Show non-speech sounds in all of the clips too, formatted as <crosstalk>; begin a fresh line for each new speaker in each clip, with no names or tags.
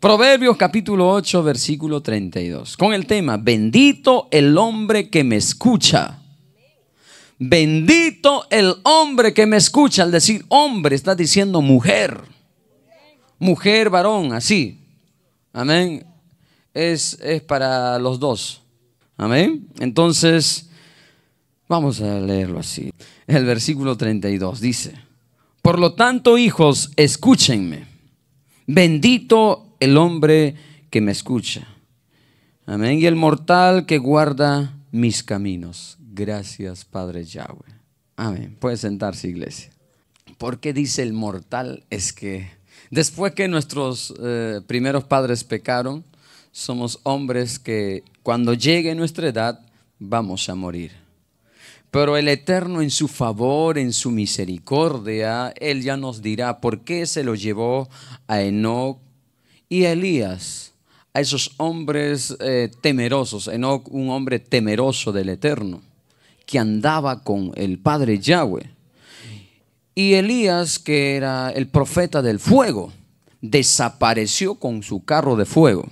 Proverbios capítulo 8, versículo 32, con el tema, bendito el hombre que me escucha. Bendito el hombre que me escucha. Al decir hombre, está diciendo mujer. Mujer, varón, así. Amén. Es, es para los dos. Amén. Entonces, vamos a leerlo así. El versículo 32 dice, por lo tanto, hijos, escúchenme. Bendito el hombre que me escucha. Amén. Y el mortal que guarda mis caminos. Gracias, Padre Yahweh. Amén. Puede sentarse, iglesia. ¿Por qué dice el mortal? Es que después que nuestros eh, primeros padres pecaron, somos hombres que cuando llegue nuestra edad vamos a morir. Pero el Eterno en su favor, en su misericordia, Él ya nos dirá por qué se lo llevó a Enoch y Elías a esos hombres eh, temerosos, Enoch, un hombre temeroso del Eterno, que andaba con el Padre Yahweh. Y Elías, que era el profeta del fuego, desapareció con su carro de fuego.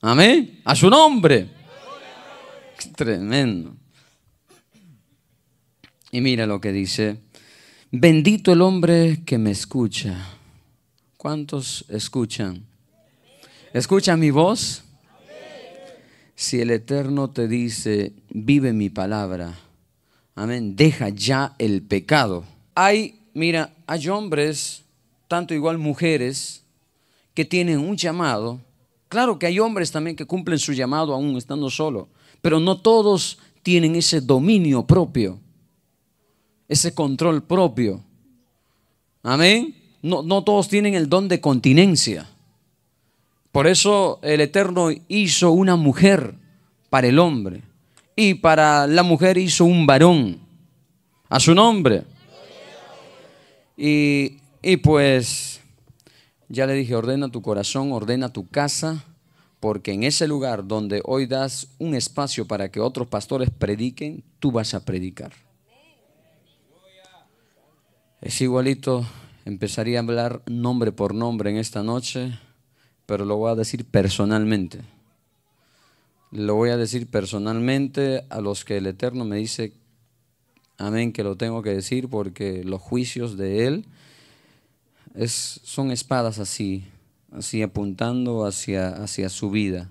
Amén. A su nombre. Tremendo. Y mira lo que dice. Bendito el hombre que me escucha. ¿Cuántos escuchan? ¿Escucha mi voz? Si el Eterno te dice, vive mi palabra, amén, deja ya el pecado. Hay, mira, hay hombres, tanto igual mujeres, que tienen un llamado. Claro que hay hombres también que cumplen su llamado aún estando solo, pero no todos tienen ese dominio propio, ese control propio. Amén. No, no todos tienen el don de continencia. Por eso el Eterno hizo una mujer para el hombre y para la mujer hizo un varón a su nombre. Y, pues ya le dije, ordena tu corazón, ordena tu casa, porque en ese lugar donde hoy das un espacio para que otros pastores prediquen, tú vas a predicar. Es igualito, empezaría a hablar nombre por nombre en esta noche pero lo voy a decir personalmente. Lo voy a decir personalmente a los que el Eterno me dice, amén, que lo tengo que decir porque los juicios de Él es, son espadas así, así apuntando hacia, hacia su vida.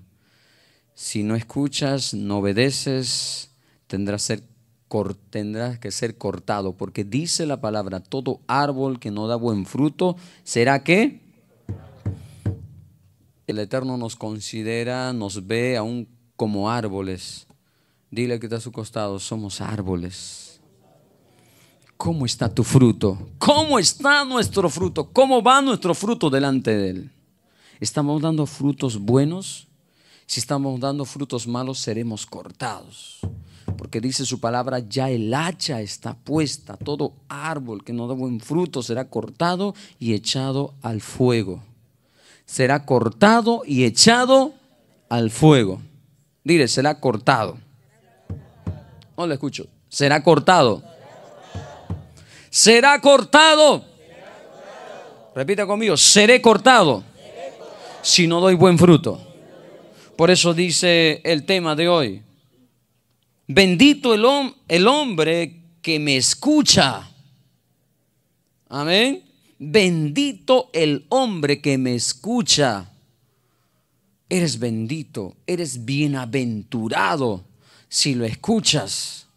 Si no escuchas, no obedeces, tendrás, ser, tendrás que ser cortado, porque dice la palabra, todo árbol que no da buen fruto, ¿será que el Eterno nos considera, nos ve aún como árboles. Dile que está a su costado, somos árboles. ¿Cómo está tu fruto? ¿Cómo está nuestro fruto? ¿Cómo va nuestro fruto delante de Él? ¿Estamos dando frutos buenos? Si estamos dando frutos malos, seremos cortados. Porque dice su palabra, ya el hacha está puesta, todo árbol que no da buen fruto será cortado y echado al fuego será cortado y echado al fuego. Dile, será cortado. No lo escucho. Será cortado. Será cortado. Repita conmigo, seré cortado si no doy buen fruto. Por eso dice el tema de hoy. Bendito el, el hombre que me escucha. Amén. Bendito el hombre que me escucha. Eres bendito, eres bienaventurado si lo escuchas.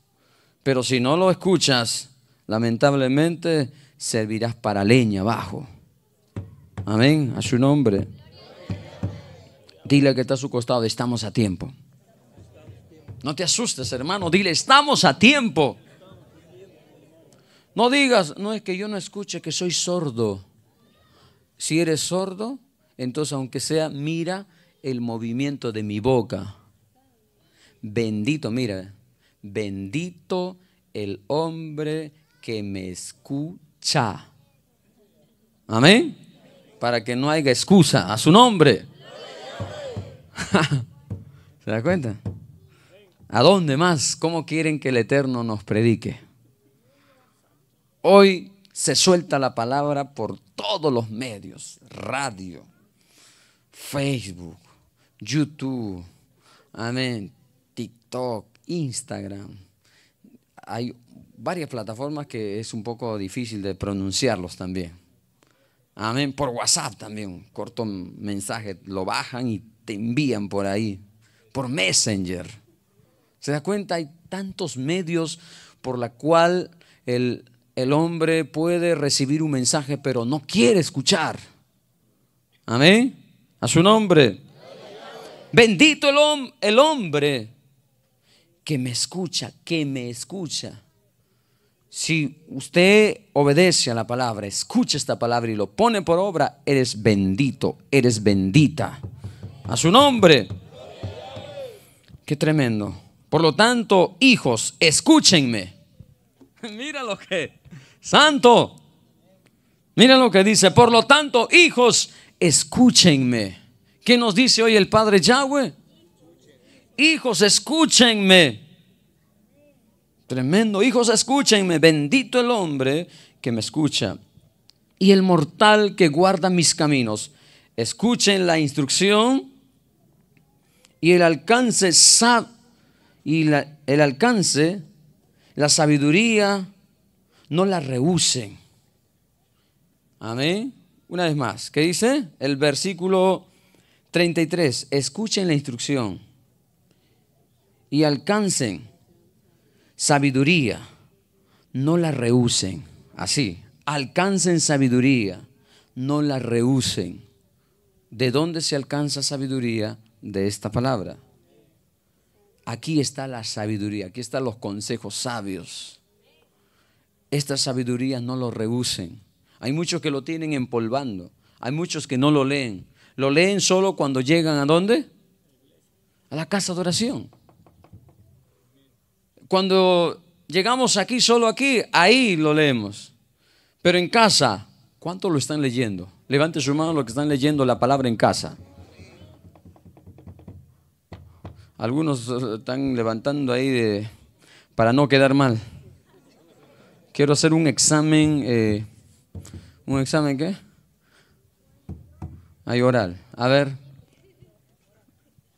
Pero si no lo escuchas, lamentablemente servirás para leña abajo. Amén, a su nombre. Dile que está a su costado, estamos a tiempo. No te asustes, hermano, dile, estamos a tiempo. No digas, no es que yo no escuche, que soy sordo. Si eres sordo, entonces aunque sea, mira el movimiento de mi boca. Bendito, mira, bendito el hombre que me escucha. Amén. Para que no haya excusa a su nombre. <laughs> ¿Se da cuenta? ¿A dónde más? ¿Cómo quieren que el Eterno nos predique? Hoy se suelta la palabra por todos los medios, radio, Facebook, YouTube, amén, TikTok, Instagram. Hay varias plataformas que es un poco difícil de pronunciarlos también. Amén, por WhatsApp también, corto mensaje, lo bajan y te envían por ahí, por Messenger. ¿Se da cuenta? Hay tantos medios por la cual el el hombre puede recibir un mensaje, pero no quiere escuchar. Amén. A su nombre. Bendito el, el hombre que me escucha, que me escucha. Si usted obedece a la palabra, escucha esta palabra y lo pone por obra, eres bendito, eres bendita. A su nombre. Qué tremendo. Por lo tanto, hijos, escúchenme. <laughs> Mira lo que. Santo. Mira lo que dice. Por lo tanto, hijos, escúchenme. ¿Qué nos dice hoy el Padre Yahweh? Hijos, escúchenme. Tremendo. Hijos, escúchenme. Bendito el hombre que me escucha. Y el mortal que guarda mis caminos. Escuchen la instrucción y el alcance y el alcance la sabiduría no la rehúsen. Amén. Una vez más, ¿qué dice? El versículo 33. Escuchen la instrucción y alcancen sabiduría. No la rehúsen. Así, alcancen sabiduría. No la rehúsen. ¿De dónde se alcanza sabiduría? De esta palabra. Aquí está la sabiduría, aquí están los consejos sabios. Esta sabiduría no lo rehúsen. Hay muchos que lo tienen empolvando, hay muchos que no lo leen. Lo leen solo cuando llegan a dónde? A la casa de oración. Cuando llegamos aquí, solo aquí, ahí lo leemos. Pero en casa, ¿cuánto lo están leyendo? Levante su mano los que están leyendo la palabra en casa. Algunos eh, están levantando ahí de, para no quedar mal. Quiero hacer un examen, eh, ¿un examen qué? Hay oral. A ver.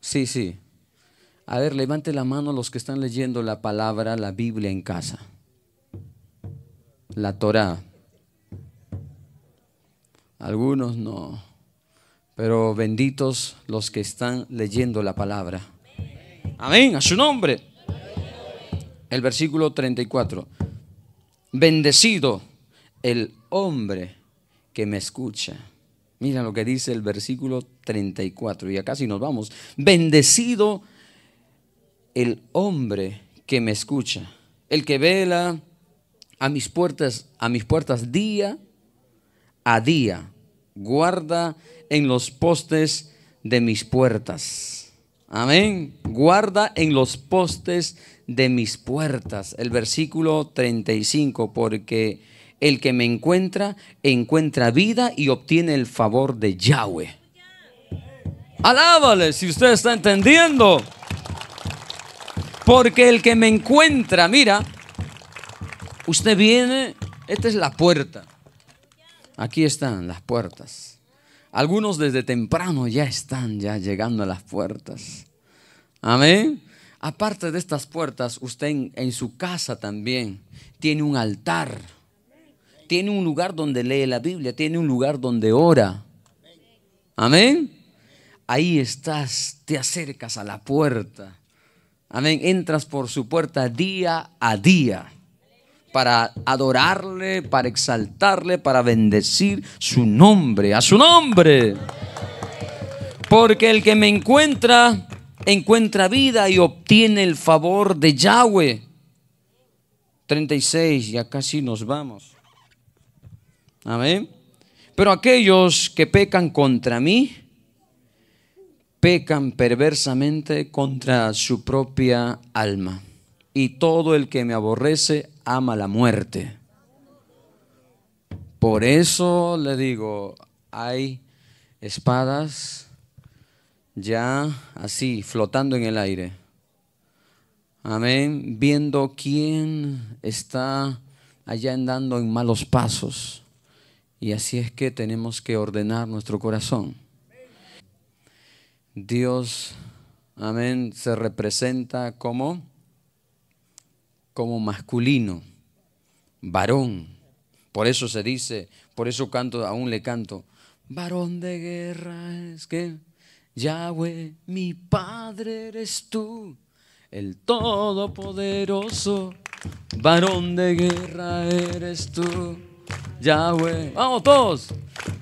Sí, sí. A ver, levante la mano los que están leyendo la palabra, la Biblia en casa. La Torá. Algunos no. Pero benditos los que están leyendo la palabra. Amén, a su nombre. El versículo 34. Bendecido el hombre que me escucha. Mira lo que dice el versículo 34. Y acá sí nos vamos. Bendecido el hombre que me escucha. El que vela a mis puertas, a mis puertas día a día. Guarda en los postes de mis puertas Amén. Guarda en los postes de mis puertas. El versículo 35, porque el que me encuentra encuentra vida y obtiene el favor de Yahweh. Alábale si usted está entendiendo. Porque el que me encuentra, mira, usted viene, esta es la puerta. Aquí están las puertas. Algunos desde temprano ya están ya llegando a las puertas. Amén. Aparte de estas puertas, usted en, su casa también tiene un altar. Tiene un lugar donde lee la Biblia, tiene un lugar donde ora. Amén. Ahí estás, te acercas a la puerta. Amén. Entras por su puerta día a día para adorarle, para exaltarle, para bendecir su nombre, a su nombre. Porque el que me encuentra, encuentra vida y obtiene el favor de Yahweh. 36, ya casi nos vamos. Amén. Pero aquellos que pecan contra mí, pecan perversamente contra su propia alma. Y todo el que me aborrece, ama la muerte. Por eso le digo, hay espadas ya así, flotando en el aire. Amén. Viendo quién está allá andando en malos pasos. Y así es que tenemos que ordenar nuestro corazón. Dios, amén, se representa como como masculino, varón. Por eso se dice, por eso canto, aún le canto, varón de guerra es que Yahweh, mi Padre eres tú, el Todopoderoso, varón de guerra eres tú, Yahweh. Vamos todos,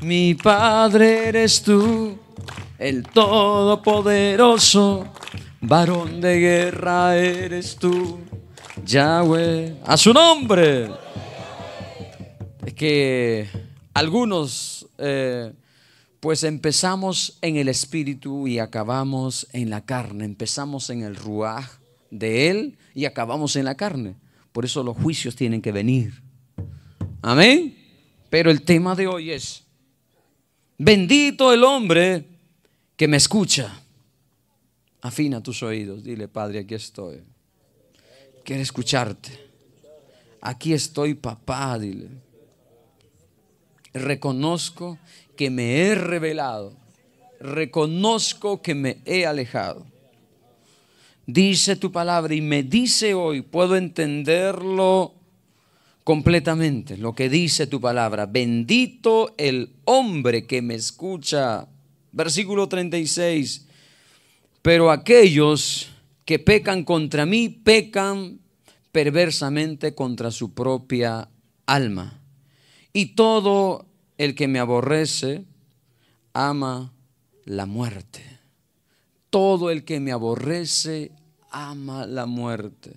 mi Padre eres tú, el Todopoderoso, varón de guerra eres tú. Yahweh, a su nombre. Es que algunos, eh, pues empezamos en el espíritu y acabamos en la carne. Empezamos en el ruaj de él y acabamos en la carne. Por eso los juicios tienen que venir. Amén. Pero el tema de hoy es, bendito el hombre que me escucha. Afina tus oídos, dile, Padre, aquí estoy. Quiero escucharte. Aquí estoy, papá, dile. Reconozco que me he revelado. Reconozco que me he alejado. Dice tu palabra y me dice hoy, puedo entenderlo completamente, lo que dice tu palabra. Bendito el hombre que me escucha. Versículo 36. Pero aquellos que pecan contra mí, pecan perversamente contra su propia alma. Y todo el que me aborrece, ama la muerte. Todo el que me aborrece, ama la muerte.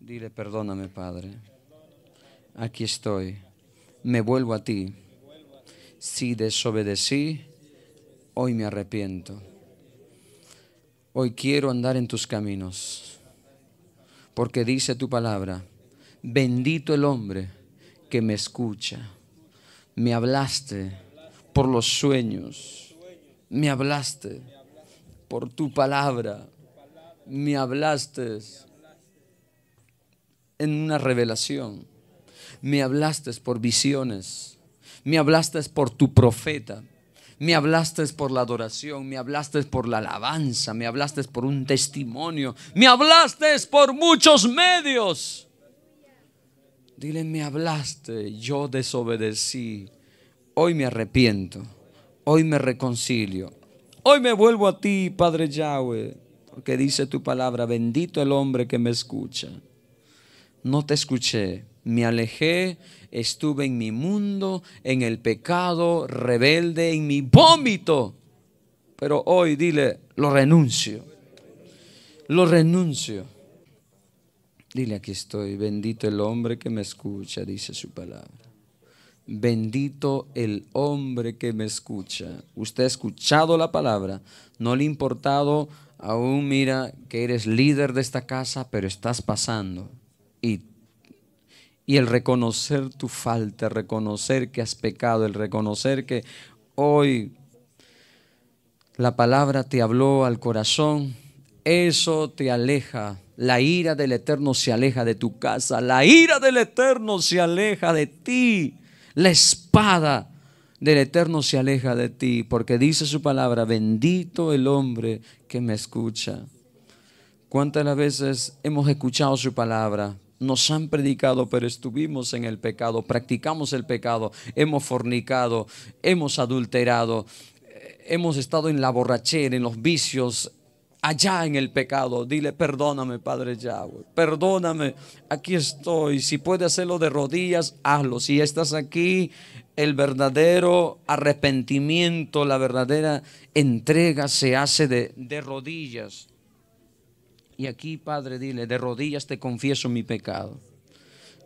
Dile, perdóname, Padre. Aquí estoy. Me vuelvo a ti. Si desobedecí, hoy me arrepiento. Hoy quiero andar en tus caminos. Porque dice tu palabra, bendito el hombre que me escucha. Me hablaste por los sueños. Me hablaste por tu palabra. Me hablaste en una revelación. Me hablaste por visiones. Me hablaste por tu profeta me hablaste por la adoración, me hablaste por la alabanza, me hablaste por un testimonio, me hablaste por muchos medios. Dile, me hablaste, yo desobedecí. Hoy me arrepiento, hoy me reconcilio, hoy me vuelvo a ti, Padre Yahweh, porque dice tu palabra, bendito el hombre que me escucha no te escuché, me alejé, estuve en mi mundo, en el pecado, rebelde, en mi vómito. Pero hoy dile, lo renuncio, lo renuncio. Dile, aquí estoy, bendito el hombre que me escucha, dice su palabra. Bendito el hombre que me escucha. Usted ha escuchado la palabra, no le ha importado aún, mira, que eres líder de esta casa, pero estás pasando y el reconocer tu falta, reconocer que has pecado, el reconocer que hoy la palabra te habló al corazón, eso te aleja. La ira del Eterno se aleja de tu casa, la ira del Eterno se aleja de ti, la espada del Eterno se aleja de ti, porque dice su palabra, bendito el hombre que me escucha. ¿Cuántas las veces hemos escuchado su palabra, nos han predicado, pero estuvimos en el pecado, practicamos el pecado, hemos fornicado, hemos adulterado, eh, hemos estado en la borrachera, en los vicios, allá en el pecado. Dile, perdóname, Padre Yahweh, perdóname, aquí estoy. Si puedes hacerlo de rodillas, hazlo. Si estás aquí, el verdadero arrepentimiento, la verdadera entrega se hace de, de rodillas. Y aquí, Padre, dile, de rodillas te confieso mi pecado.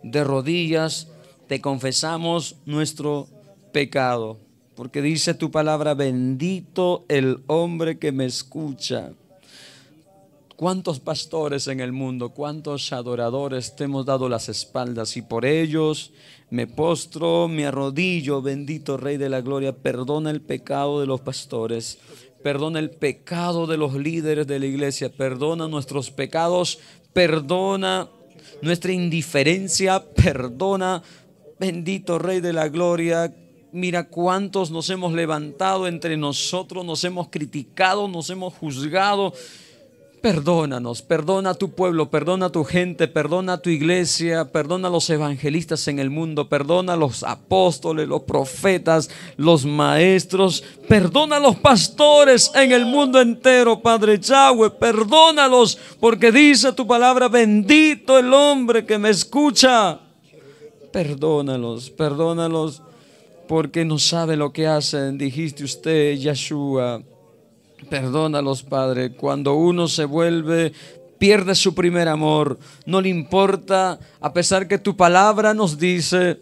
De rodillas te confesamos nuestro pecado. Porque dice tu palabra, bendito el hombre que me escucha. ¿Cuántos pastores en el mundo, cuántos adoradores te hemos dado las espaldas? Y por ellos me postro, me arrodillo, bendito Rey de la Gloria, perdona el pecado de los pastores, Perdona el pecado de los líderes de la iglesia. Perdona nuestros pecados. Perdona nuestra indiferencia. Perdona, bendito Rey de la Gloria. Mira cuántos nos hemos levantado entre nosotros, nos hemos criticado, nos hemos juzgado Perdónanos, perdona a tu pueblo, perdona a tu gente, perdona a tu iglesia, perdona a los evangelistas en el mundo, perdona a los apóstoles, los profetas, los maestros, perdona a los pastores en el mundo entero, Padre Yahweh, perdónalos, porque dice tu palabra, bendito el hombre que me escucha. Perdónalos, perdónalos, porque no sabe lo que hacen, dijiste usted, Yeshua. Perdónalos, Padre, cuando uno se vuelve pierde su primer amor, no le importa, a pesar que tu palabra nos dice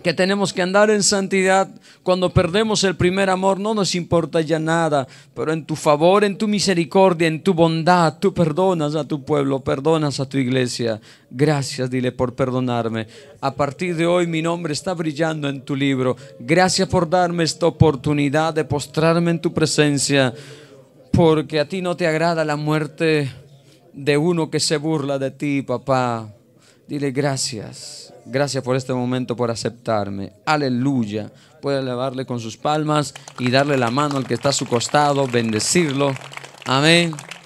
que tenemos que andar en santidad. Cuando perdemos el primer amor no nos importa ya nada, pero en tu favor, en tu misericordia, en tu bondad, tú perdonas a tu pueblo, perdonas a tu iglesia. Gracias, dile, por perdonarme. A partir de hoy mi nombre está brillando en tu libro. Gracias por darme esta oportunidad de postrarme en tu presencia, porque a ti no te agrada la muerte de uno que se burla de ti, papá. Dile gracias. Gracias por este momento, por aceptarme. Aleluya. Puede elevarle con sus palmas y darle la mano al que está a su costado, bendecirlo. Amén.